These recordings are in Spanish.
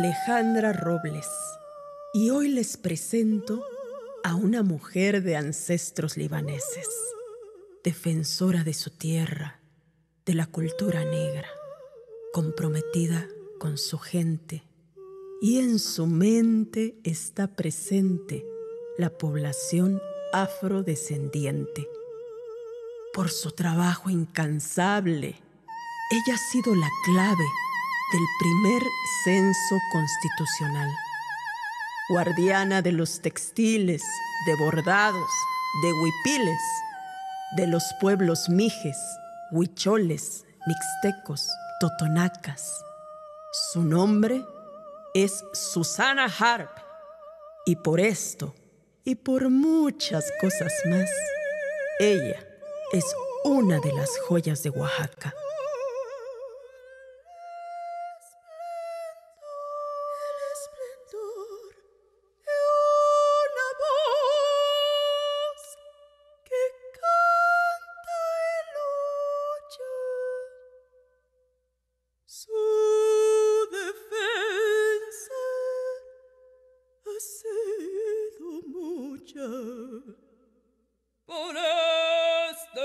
Alejandra Robles y hoy les presento a una mujer de ancestros libaneses, defensora de su tierra, de la cultura negra, comprometida con su gente y en su mente está presente la población afrodescendiente. Por su trabajo incansable, ella ha sido la clave del primer censo constitucional. Guardiana de los textiles, de bordados, de huipiles, de los pueblos mijes, huicholes, mixtecos, totonacas. Su nombre es Susana Harp y por esto y por muchas cosas más, ella es una de las joyas de Oaxaca. Por este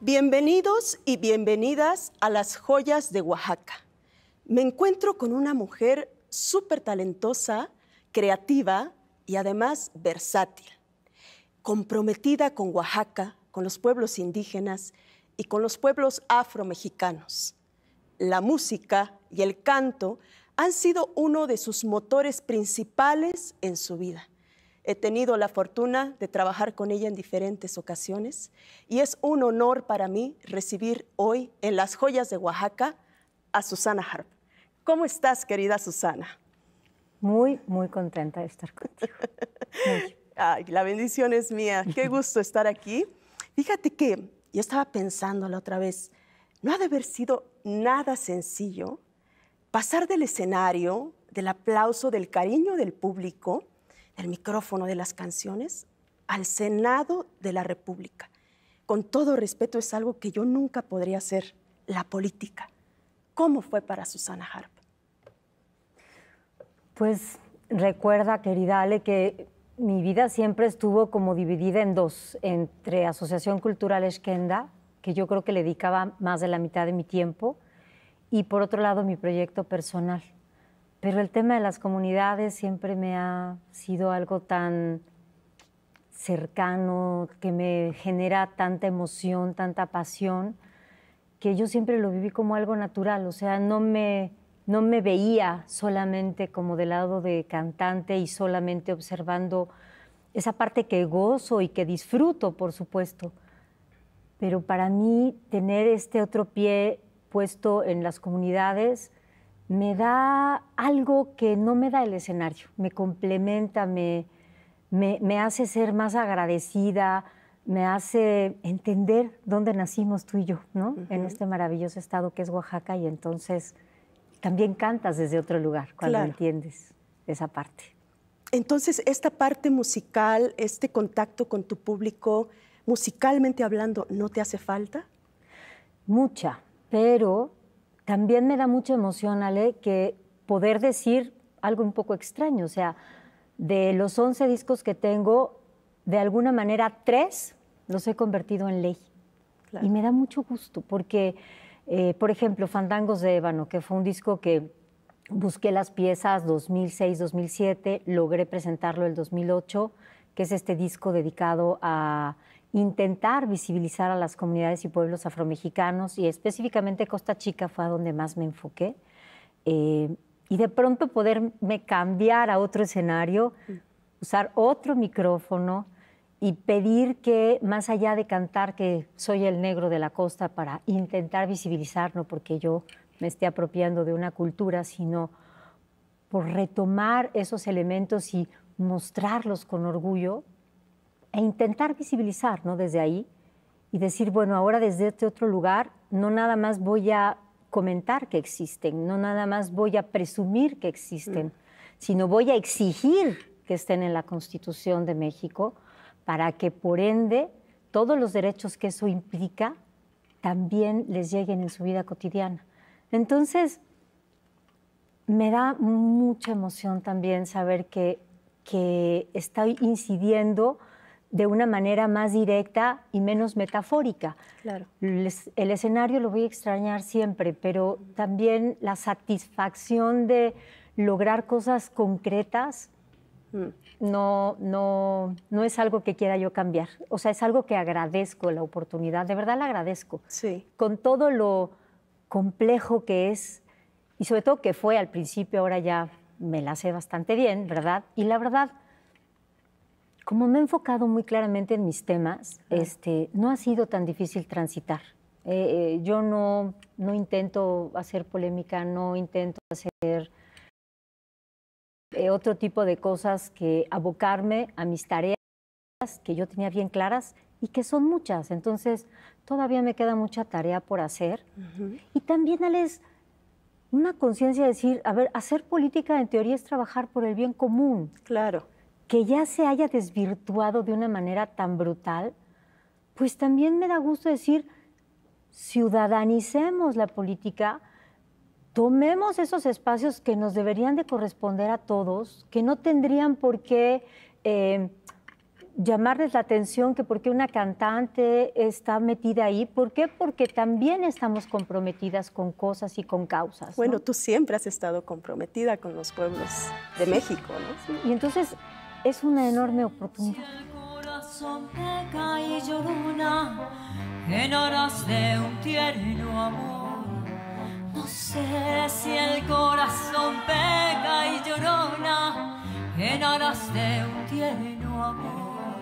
Bienvenidos y bienvenidas a las joyas de Oaxaca. Me encuentro con una mujer súper talentosa, creativa y además versátil, comprometida con Oaxaca, con los pueblos indígenas y con los pueblos afromexicanos. La música y el canto han sido uno de sus motores principales en su vida. He tenido la fortuna de trabajar con ella en diferentes ocasiones y es un honor para mí recibir hoy en Las Joyas de Oaxaca a Susana Harp. ¿Cómo estás, querida Susana? Muy, muy contenta de estar contigo. Ay, la bendición es mía. Qué gusto estar aquí. Fíjate que yo estaba pensando la otra vez, no ha de haber sido nada sencillo pasar del escenario, del aplauso, del cariño del público, del micrófono, de las canciones, al Senado de la República. Con todo respeto, es algo que yo nunca podría hacer, la política. ¿Cómo fue para Susana Harp? Pues recuerda, querida Ale, que mi vida siempre estuvo como dividida en dos, entre Asociación Cultural Esquenda, que yo creo que le dedicaba más de la mitad de mi tiempo, y por otro lado mi proyecto personal. Pero el tema de las comunidades siempre me ha sido algo tan cercano, que me genera tanta emoción, tanta pasión, que yo siempre lo viví como algo natural, o sea, no me, no me veía solamente como del lado de cantante y solamente observando esa parte que gozo y que disfruto, por supuesto. Pero para mí tener este otro pie puesto en las comunidades, me da algo que no me da el escenario, me complementa, me, me, hace ser más agradecida, me hace entender dónde nacimos tú y yo, ¿no? En este maravilloso estado que es Oaxaca y entonces también cantas desde otro lugar cuando entiendes esa parte. Entonces, esta parte musical, este contacto con tu público, musicalmente hablando, ¿no te hace falta? Mucha, pero también me da mucha emoción, Ale, que poder decir algo un poco extraño, o sea, de los 11 discos que tengo, de alguna manera tres los he convertido en ley. Y me da mucho gusto, porque, eh, por ejemplo, Fandangos de Ébano, que fue un disco que busqué las piezas 2006-2007, logré presentarlo el 2008, que es este disco dedicado a intentar visibilizar a las comunidades y pueblos afromexicanos y específicamente Costa Chica fue a donde más me enfoqué. Eh, y de pronto poderme cambiar a otro escenario, usar otro micrófono y pedir que, más allá de cantar que soy el negro de la costa para intentar visibilizar, no porque yo me esté apropiando de una cultura, sino por retomar esos elementos y mostrarlos con orgullo, e intentar visibilizar, ¿no? Desde ahí y decir, bueno, ahora desde este otro lugar no nada más voy a comentar que existen, no nada más voy a presumir que existen, mm. sino voy a exigir que estén en la Constitución de México para que por ende todos los derechos que eso implica también les lleguen en su vida cotidiana. Entonces, me da mucha emoción también saber que, que estoy incidiendo de una manera más directa y menos metafórica. Claro. el escenario lo voy a extrañar siempre, pero también la satisfacción de lograr cosas concretas mm. no, no, no es algo que quiera yo cambiar. O sea, es algo que agradezco la oportunidad, de verdad la agradezco. Sí. Con todo lo complejo que es y sobre todo que fue al principio, ahora ya me la sé bastante bien, ¿verdad? Y la verdad como me he enfocado muy claramente en mis temas, este, no ha sido tan difícil transitar. Eh, eh, yo no, no intento hacer polémica, no intento hacer eh, otro tipo de cosas que abocarme a mis tareas que yo tenía bien claras y que son muchas. Entonces, todavía me queda mucha tarea por hacer. Y también, Alex, una conciencia de decir, a ver, hacer política en teoría es trabajar por el bien común. Claro que ya se haya desvirtuado de una manera tan brutal, pues también me da gusto decir, ciudadanicemos la política, tomemos esos espacios que nos deberían de corresponder a todos, que no tendrían por qué eh, llamarles la atención que por qué una cantante está metida ahí. ¿Por qué? Porque también estamos comprometidas con cosas y con causas. Bueno, tú siempre has estado comprometida con los pueblos de México, ¿no? Sí. Y entonces es una enorme oportunidad. corazón y llorona, en horas de un tierno amor. No sé si el corazón pega y llorona en horas de un tierno amor.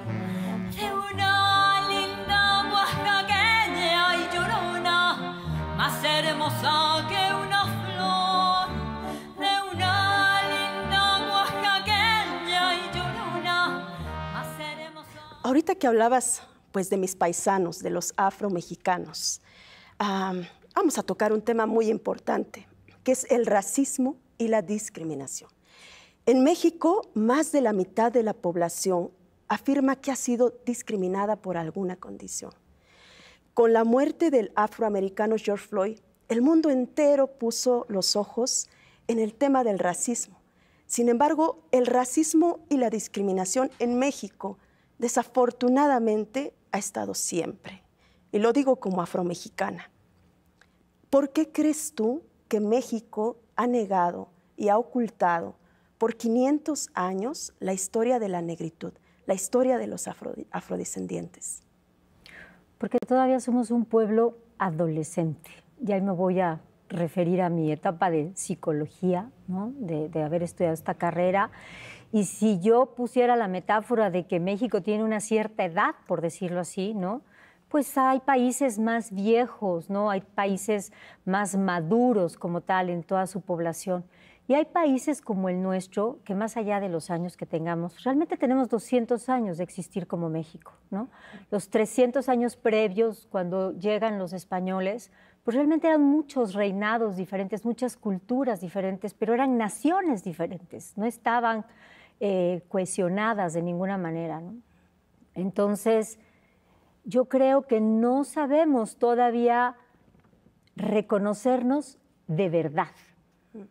De una linda oaxaqueña y llorona, más hermosa que una. ahorita que hablabas pues de mis paisanos, de los afromexicanos, mexicanos, vamos a tocar un tema muy importante, que es el racismo y la discriminación. En México, más de la mitad de la población afirma que ha sido discriminada por alguna condición. Con la muerte del afroamericano George Floyd, el mundo entero puso los ojos en el tema del racismo. Sin embargo, el racismo y la discriminación en México desafortunadamente ha estado siempre. Y lo digo como afromexicana. ¿Por qué crees tú que México ha negado y ha ocultado por 500 años la historia de la negritud, la historia de los afrodescendientes? Porque todavía somos un pueblo adolescente. Y ahí me voy a referir a mi etapa de psicología, de haber estudiado esta carrera y si yo pusiera la metáfora de que México tiene una cierta edad, por decirlo así, ¿no? Pues hay países más viejos, ¿no? Hay países más maduros como tal en toda su población. Y hay países como el nuestro que más allá de los años que tengamos, realmente tenemos 200 años de existir como México, ¿no? Los 300 años previos cuando llegan los españoles, pues realmente eran muchos reinados diferentes, muchas culturas diferentes, pero eran naciones diferentes, no estaban eh, cuestionadas de ninguna manera. Entonces, yo creo que no sabemos todavía reconocernos de verdad.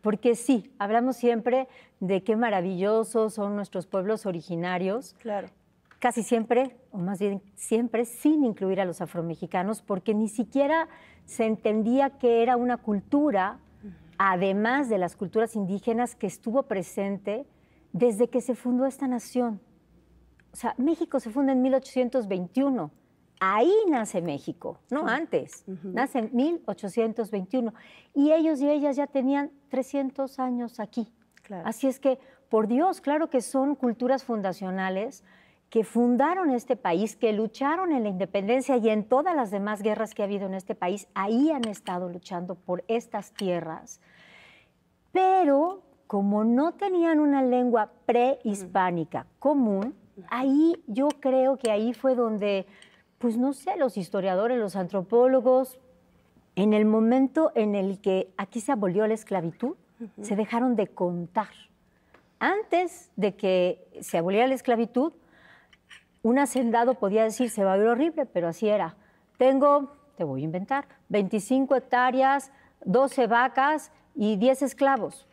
Porque sí, hablamos siempre de qué maravillosos son nuestros pueblos originarios. Claro. Casi siempre, o más bien siempre, sin incluir a los afromexicanos, porque ni siquiera se entendía que era una cultura, además de las culturas indígenas, que estuvo presente desde que se fundó esta nación. O sea, México se funda en 1821. Ahí nace México, no antes. Nace en 1821. Y ellos y ellas ya tenían 300 años aquí. Así es que, por Dios, claro que son culturas fundacionales que fundaron este país, que lucharon en la independencia y en todas las demás guerras que ha habido en este país, ahí han estado luchando por estas tierras. Pero como no tenían una lengua prehispánica común, ahí yo creo que ahí fue donde, pues no sé, los historiadores, los antropólogos, en el momento en el que aquí se abolió la esclavitud, se dejaron de contar. Antes de que se aboliera la esclavitud, un hacendado podía decir, se va a ver horrible, pero así era. Tengo, te voy a inventar, 25 hectáreas, 12 vacas y 10 esclavos.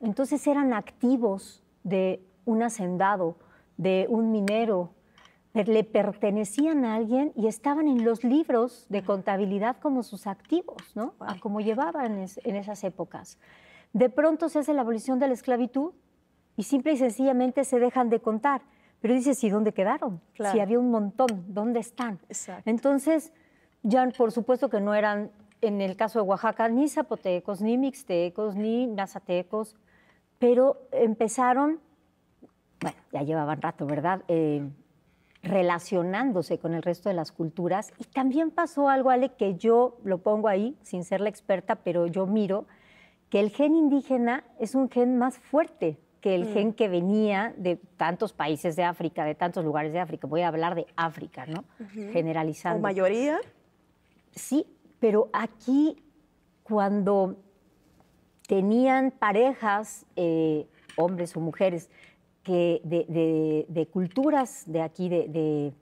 Entonces eran activos de un hacendado, de un minero, le pertenecían a alguien y estaban en los libros de contabilidad como sus activos, ¿no? como llevaban en esas épocas. De pronto se hace la abolición de la esclavitud y simple y sencillamente se dejan de contar. Pero dice ¿y dónde quedaron? Si había un montón, ¿dónde están? Entonces, ya por supuesto que no eran en el caso de Oaxaca, ni zapotecos, ni mixtecos, ni nazatecos, pero empezaron, bueno, ya llevaban rato, ¿verdad? Eh, relacionándose con el resto de las culturas. Y también pasó algo, Ale, que yo lo pongo ahí, sin ser la experta, pero yo miro, que el gen indígena es un gen más fuerte que el mm. gen que venía de tantos países de África, de tantos lugares de África. Voy a hablar de África, ¿no? Generalizando. ¿O mayoría? Sí, pero aquí, cuando tenían parejas, eh, hombres o mujeres, que de, culturas de aquí, de,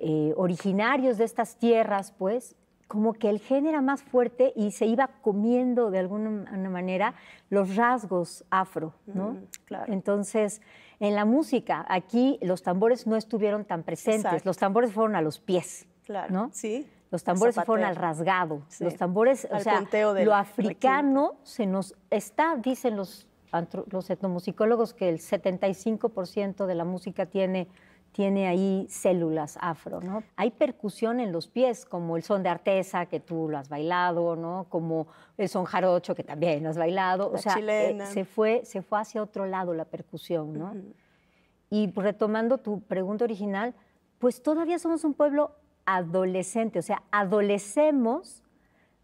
eh, originarios de estas tierras, pues, como que el gen era más fuerte y se iba comiendo de alguna manera los rasgos afro, ¿no? Mm, Entonces, en la música, aquí los tambores no estuvieron tan presentes, los tambores fueron a los pies, ¿no? Sí. Los tambores se fueron al rasgado. Los tambores, o sea, lo africano se nos está, dicen los, los etnomusicólogos, que el 75% de la música tiene tiene ahí células afro, ¿no? Hay percusión en los pies, como el son de artesa, que tú lo has bailado, ¿no? Como el son jarocho, que también lo has bailado. o sea, eh, se, fue, se fue hacia otro lado la percusión, ¿no? Y retomando tu pregunta original, pues todavía somos un pueblo adolescente, o sea, adolecemos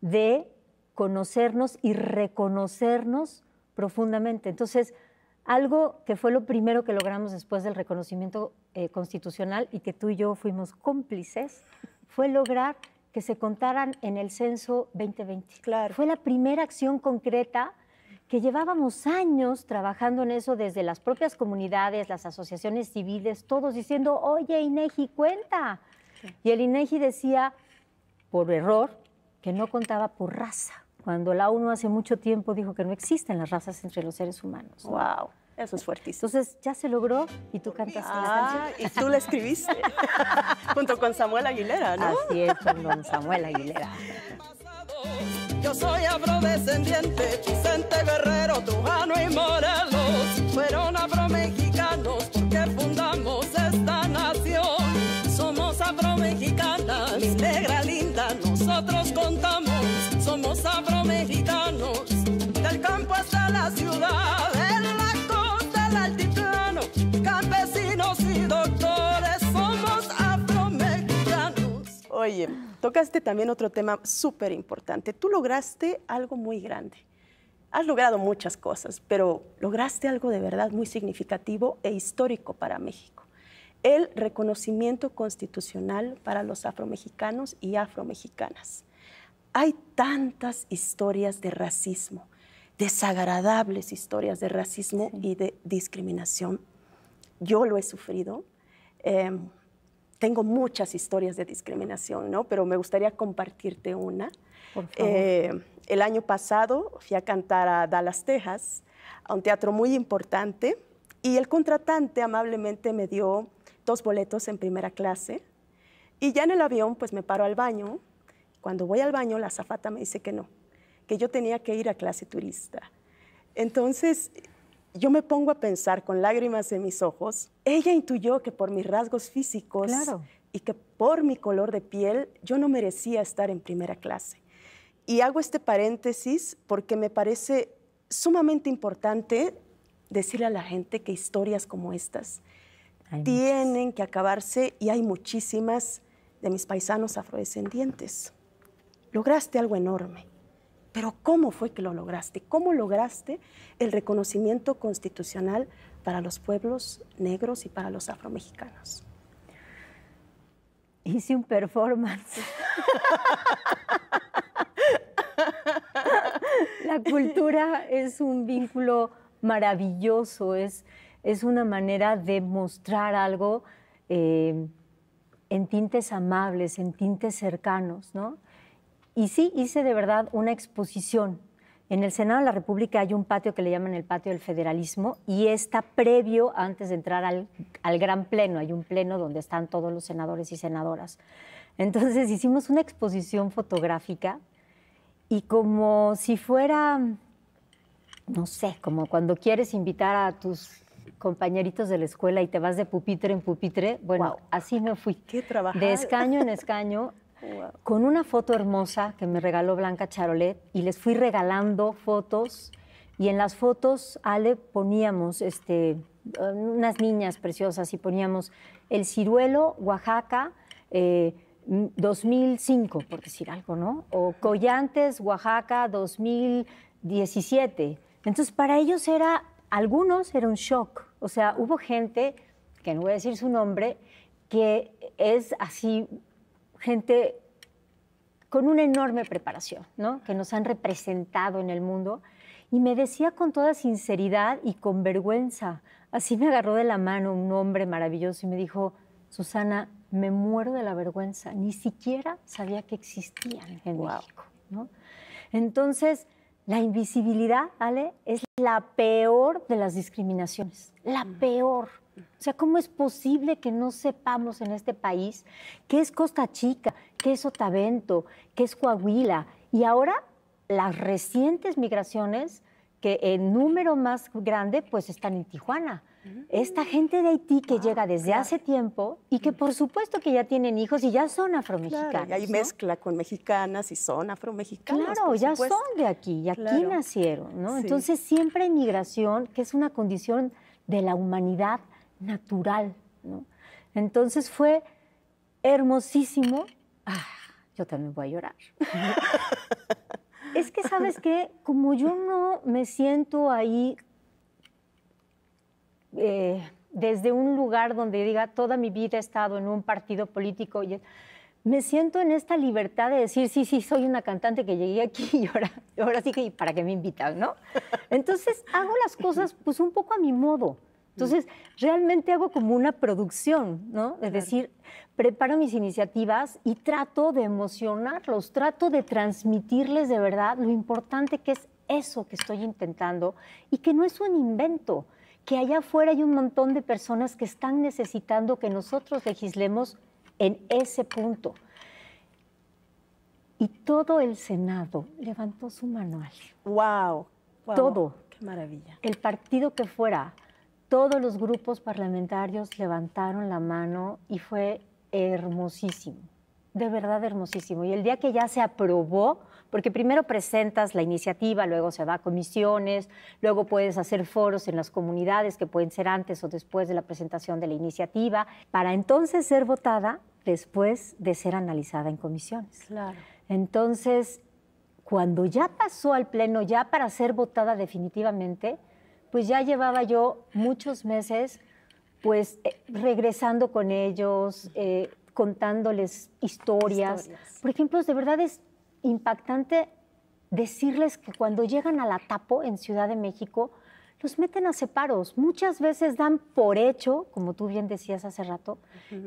de conocernos y reconocernos profundamente. Entonces, algo que fue lo primero que logramos después del reconocimiento eh, constitucional y que tú y yo fuimos cómplices, fue lograr que se contaran en el censo 2020. Claro. Fue la primera acción concreta que llevábamos años trabajando en eso desde las propias comunidades, las asociaciones civiles, todos diciendo, oye, Inegi, cuenta, y el INEGI e decía, por error, que no contaba por raza, cuando la ONU hace mucho tiempo dijo que no existen las razas entre los seres humanos. ¡Wow! Eso es fuertísimo. Entonces ya se logró y tú cantaste ah, la canción. Y tú la escribiste junto con Samuel Aguilera, ¿no? Así es, con Samuel Aguilera. Yo soy afrodescendiente, Vicente Guerrero, Tujano y Morelos. Fueron afrodescendientes. contamos, somos afromexicanos, del campo hasta la ciudad, en la costa, el altiplano, campesinos y doctores, somos afromexicanos. Oye, tocaste también otro tema súper importante. Tú lograste algo muy grande. Has logrado muchas cosas, pero lograste algo de verdad muy significativo e histórico para México el reconocimiento constitucional para los afromexicanos y afromexicanas. Hay tantas historias de racismo, desagradables historias de racismo y de discriminación. Yo lo he sufrido. Em, tengo muchas historias de discriminación, ¿no? Pero me gustaría compartirte una. Em, el año pasado fui a cantar a Dallas, Texas, a un teatro muy importante, y el contratante amablemente me dio dos boletos en primera clase. Y ya en el avión, pues me paro al baño cuando voy al baño, la azafata me dice que no, que yo tenía que ir a clase turista. Entonces, yo me pongo a pensar con lágrimas en mis ojos. Ella intuyó que por mis rasgos físicos y que por mi color de piel, yo no merecía estar en primera clase. Y hago este paréntesis porque me parece sumamente importante decirle a la gente que historias como estas tienen que acabarse y hay muchísimas de mis paisanos afrodescendientes lograste algo enorme. Pero ¿cómo fue que lo lograste? ¿Cómo lograste el reconocimiento constitucional para los pueblos negros y para los afromexicanos? Hice un performance. La cultura es un vínculo maravilloso, es, una manera de mostrar algo eh, en tintes amables, en tintes cercanos, ¿no? Y sí hice de verdad una exposición. En el Senado de la República hay un patio que le llaman el patio del federalismo y está previo antes de entrar al, gran pleno. Hay un pleno donde están todos los senadores y senadoras. Entonces hicimos una exposición fotográfica y como si fuera, no sé, como cuando quieres invitar a tus compañeritos de la escuela y te vas de pupitre en pupitre. Bueno, así me fui. De escaño en escaño con una foto hermosa que me regaló Blanca Charolet y les fui regalando fotos y en las fotos, Ale, poníamos este, unas niñas preciosas y poníamos el ciruelo, Oaxaca, 2005, eh, por decir algo, ¿no? O Collantes, Oaxaca, 2017. Entonces, para ellos era, algunos era un shock. O sea, hubo gente, que no voy a decir su nombre, que es así gente con una enorme preparación, ¿no? que nos han representado en el mundo. Y me decía con toda sinceridad y con vergüenza, así me agarró de la mano un hombre maravilloso y me dijo, Susana, me muero de la vergüenza, ni siquiera sabía que existían en México. ¿no? Entonces, la invisibilidad, Ale, es la peor de las discriminaciones, la peor. O sea, ¿cómo es posible que no sepamos en este país qué es Costa Chica, qué es Otavento, qué es Coahuila? Y ahora las recientes migraciones que en número más grande pues están en Tijuana. Mm. Esta gente de Haití que ah, llega desde hace tiempo y que por mm. supuesto que ya tienen hijos y ya son afromexicanos. Claro, y hay mezcla con mexicanas y son afromexicanos. Claro, ya son de aquí, y aquí nacieron, ¿no? Entonces siempre migración, que es una condición de la humanidad, natural. ¿no? Entonces fue hermosísimo. Ah, yo también voy a llorar. es que, ¿sabes que Como yo no me siento ahí eh, desde un lugar donde diga toda mi vida he estado en un partido político y me siento en esta libertad de decir, sí, sí, soy una cantante que llegué aquí y ahora, ahora sí que, ¿para qué me invitan, no? Entonces hago las cosas pues un poco a mi modo. Entonces, realmente hago como una producción, ¿no? Es decir, preparo mis iniciativas y trato de emocionarlos, trato de transmitirles de verdad lo importante que es eso que estoy intentando y que no es un invento, que allá afuera hay un montón de personas que están necesitando que nosotros legislemos en ese punto. Y todo el Senado levantó su manual. ¡Wow! wow. Todo. ¡Qué maravilla! El partido que fuera, todos los grupos parlamentarios levantaron la mano y fue hermosísimo, de verdad hermosísimo. Y el día que ya se aprobó, porque primero presentas la iniciativa, luego se va a comisiones, luego puedes hacer foros en las comunidades que pueden ser antes o después de la presentación de la iniciativa, para entonces ser votada después de ser analizada en comisiones. Claro. Entonces, cuando ya pasó al Pleno, ya para ser votada definitivamente, pues ya llevaba yo muchos meses pues eh, regresando con ellos, eh, contándoles historias. Por ejemplo, de verdad es impactante decirles que cuando llegan a la Tapo en Ciudad de México, los meten a separos. Muchas veces dan por hecho, como tú bien decías hace rato,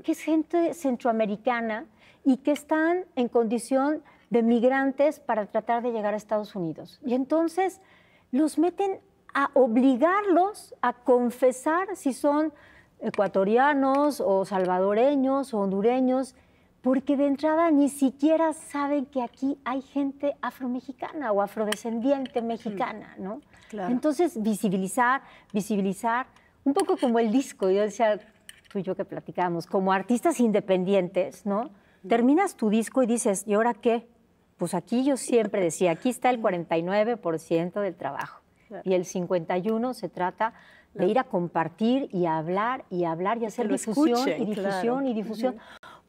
que es gente centroamericana y que están en condición de migrantes para tratar de llegar a Estados Unidos. Y entonces los meten a obligarlos a confesar si son ecuatorianos o salvadoreños o hondureños, porque de entrada ni siquiera saben que aquí hay gente afromexicana o afrodescendiente mexicana, ¿no? Entonces, visibilizar, visibilizar, un poco como el disco, yo decía, tú y yo que platicamos, como artistas independientes, ¿no? Terminas tu disco y dices, ¿y ahora qué? Pues aquí yo siempre decía, aquí está el 49% del trabajo. Y el 51 se trata de ir a compartir y a hablar y a hablar y hacer difusión, y difusión y difusión.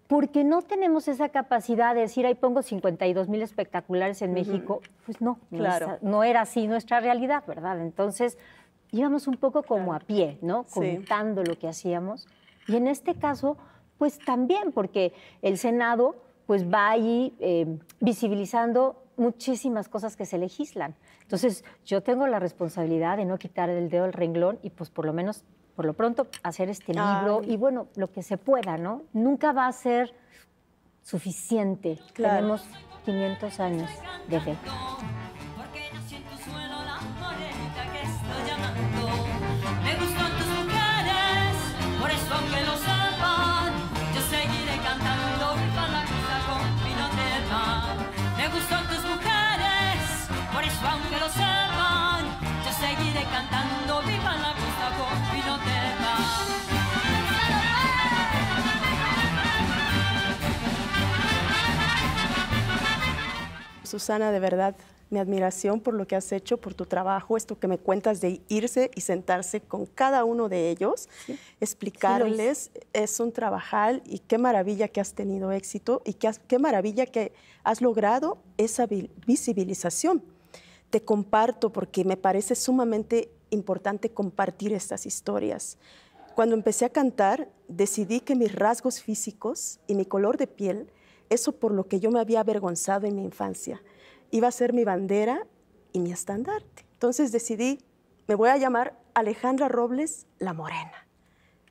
Porque no tenemos esa capacidad de decir, ahí pongo 52 mil espectaculares en México. Pues no, claro. no, era así nuestra realidad, ¿verdad? Entonces íbamos un poco como a pie, ¿no? Contando lo que hacíamos. Y en este caso, pues también, porque el Senado pues va ahí eh, visibilizando muchísimas cosas que se legislan. Entonces, yo tengo la responsabilidad de no quitar el dedo al renglón y pues por lo menos, por lo pronto, hacer este libro y bueno, lo que se pueda, ¿no? Nunca va a ser suficiente. Tenemos 500 años de fe. Susana, de verdad, mi admiración por lo que has hecho, por tu trabajo, esto que me cuentas de irse y sentarse con cada uno de ellos, explicarles, es un trabajal y qué maravilla que has tenido éxito y qué maravilla que has logrado esa visibilización. Te comparto porque me parece sumamente importante compartir estas historias. Cuando empecé a cantar, decidí que mis rasgos físicos y mi color de piel eso por lo que yo me había avergonzado en mi infancia. Iba a ser mi bandera y mi estandarte. Entonces decidí, me voy a llamar Alejandra Robles La Morena,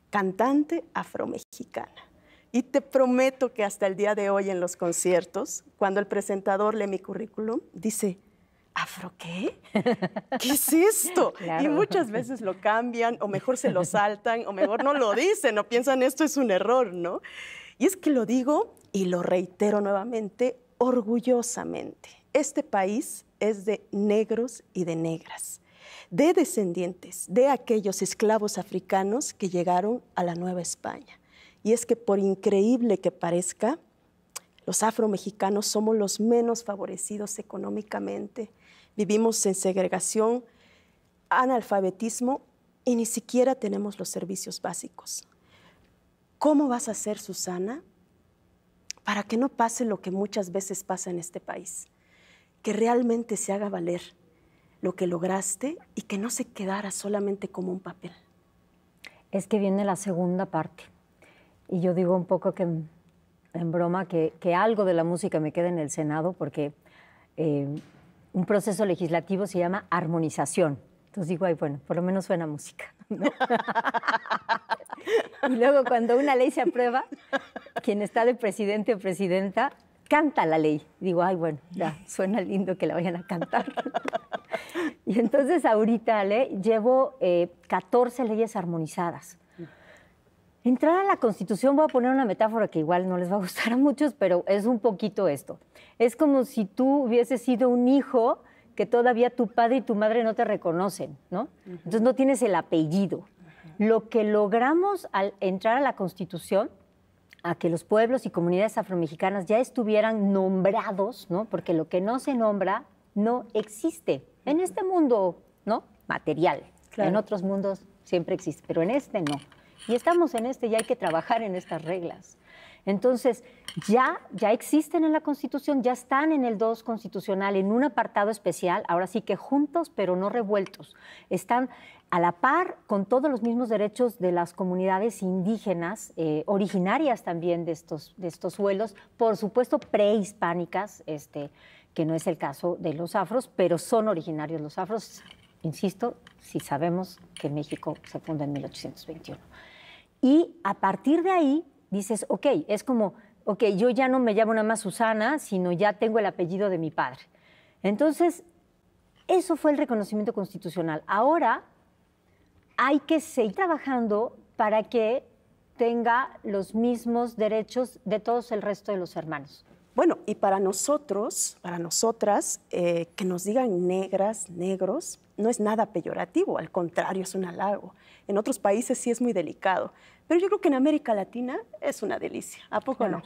cantante afromexicana. Y te prometo que hasta el día de hoy en los conciertos, cuando el presentador lee mi currículum, dice, ¿afro qué? ¿Qué es esto? Y muchas veces lo cambian, o mejor se lo saltan, o mejor no lo dicen, o piensan esto es un error, ¿no? Y es que lo digo y lo reitero nuevamente, orgullosamente, este país es de negros y de negras, de descendientes de aquellos esclavos africanos que llegaron a la Nueva España. Y es que por increíble que parezca, los afromexicanos somos los menos favorecidos económicamente. Vivimos en segregación, analfabetismo y ni siquiera tenemos los servicios básicos. ¿Cómo vas a ser, Susana, para que no pase lo que muchas veces pasa en este país, que realmente se haga valer lo que lograste y que no se quedara solamente como un papel. Es que viene la segunda parte. Y yo digo un poco que, en broma, que, algo de la música me queda en el Senado, porque eh, un proceso legislativo se llama armonización. Entonces digo, ay, bueno, por lo menos suena música. y luego cuando una ley se aprueba, quien está de presidente o presidenta canta la ley. Digo, ay, bueno, ya, suena lindo que la vayan a cantar. y entonces ahorita, Ale, llevo 14 eh, leyes armonizadas. Entrar a la Constitución, voy a poner una metáfora que igual no les va a gustar a muchos, pero es un poquito esto. Es como si tú hubieses sido un hijo que todavía tu padre y tu madre no te reconocen, ¿no? Entonces no tienes el apellido. Lo que logramos al entrar a la Constitución, a que los pueblos y comunidades afromexicanas ya estuvieran nombrados, ¿no? Porque lo que no se nombra no existe en este mundo, ¿no? Material. En otros mundos siempre existe, pero en este no. Y estamos en este y hay que trabajar en estas reglas. Entonces, ya, ya existen en la Constitución, ya están en el 2 constitucional, en un apartado especial, ahora sí que juntos, pero no revueltos. Están a la par con todos los mismos derechos de las comunidades indígenas, eh, originarias también de estos, de estos suelos, por supuesto prehispánicas, este, que no es el caso de los afros, pero son originarios los afros, insisto, si sabemos que México se funda en 1821. Y a partir de ahí dices, ok, es como, ok, yo ya no me llamo nada más Susana, sino ya tengo el apellido de mi padre. Entonces, eso fue el reconocimiento constitucional. Ahora hay que seguir trabajando para que tenga los mismos derechos de todos el resto de los hermanos. Bueno, y para nosotros, para nosotras, eh, que nos digan negras, negros, no es nada peyorativo, al contrario, es un halago. En otros países sí es muy delicado, pero yo creo que en América Latina es una delicia, ¿a poco no?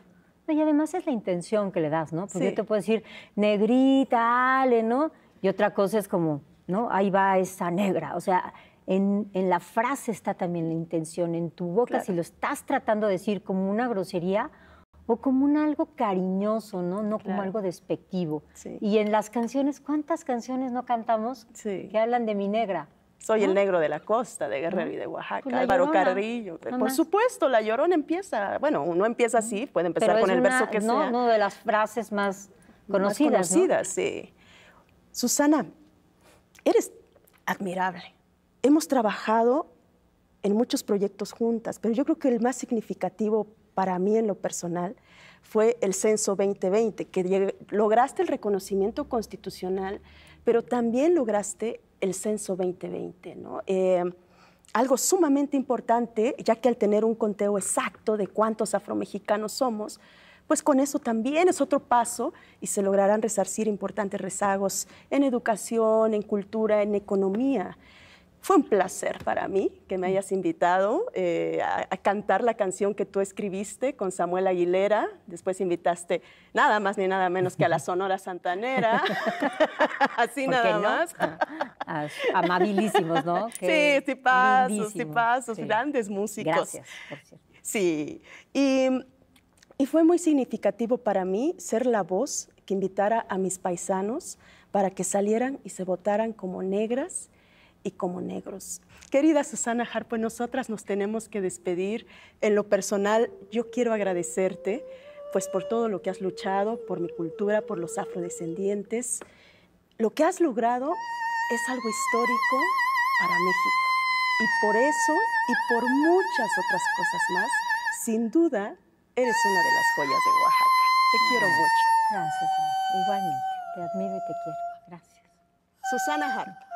Y además es la intención que le das, ¿no? Porque yo te puedo decir, negrita, Ale, ¿no? Y otra cosa es como, ¿no? Ahí va esa negra, o sea, en, la frase está también la intención, en tu boca, si lo estás tratando de decir como una grosería, o como un algo cariñoso, ¿no? No como algo despectivo. Y en las canciones, ¿cuántas canciones no cantamos que hablan de mi negra? Soy el negro de la costa, de Guerrero y de pues Oaxaca, Álvaro Carrillo. por supuesto, La Llorona empieza, bueno, no empieza así, puede empezar con el verso que sea. una de las frases más conocidas. Más conocidas, sí. Susana, eres admirable. Hemos trabajado en muchos proyectos juntas, pero yo creo que el más significativo para mí en lo personal fue el censo 2020, que lograste el reconocimiento constitucional, pero también lograste el censo 2020, ¿no? Eh, algo sumamente importante, ya que al tener un conteo exacto de cuántos afromexicanos somos, pues con eso también es otro paso y se lograrán resarcir importantes rezagos en educación, en cultura, en economía. Fue un placer para mí que me hayas invitado eh, a, cantar la canción que tú escribiste con Samuel Aguilera. Después invitaste nada más ni nada menos que a la Sonora Santanera. Así nada más. Ah, ah, amabilísimos, ¿no? sí, tipazos, tipazos, grandes músicos. Gracias, por cierto. Sí, y, y fue muy significativo para mí ser la voz que invitara a mis paisanos para que salieran y se votaran como negras y como negros. Querida Susana Harpo, nosotras nos tenemos que despedir. En lo personal, yo quiero agradecerte pues por todo lo que has luchado, por mi cultura, por los afrodescendientes. Lo que has logrado es algo histórico para México. Y por eso y por muchas otras cosas más, sin duda, eres una de las joyas de Oaxaca. Te quiero mucho. Gracias, amiga. Igualmente. Te admiro y te quiero. Gracias. Susana Harpo.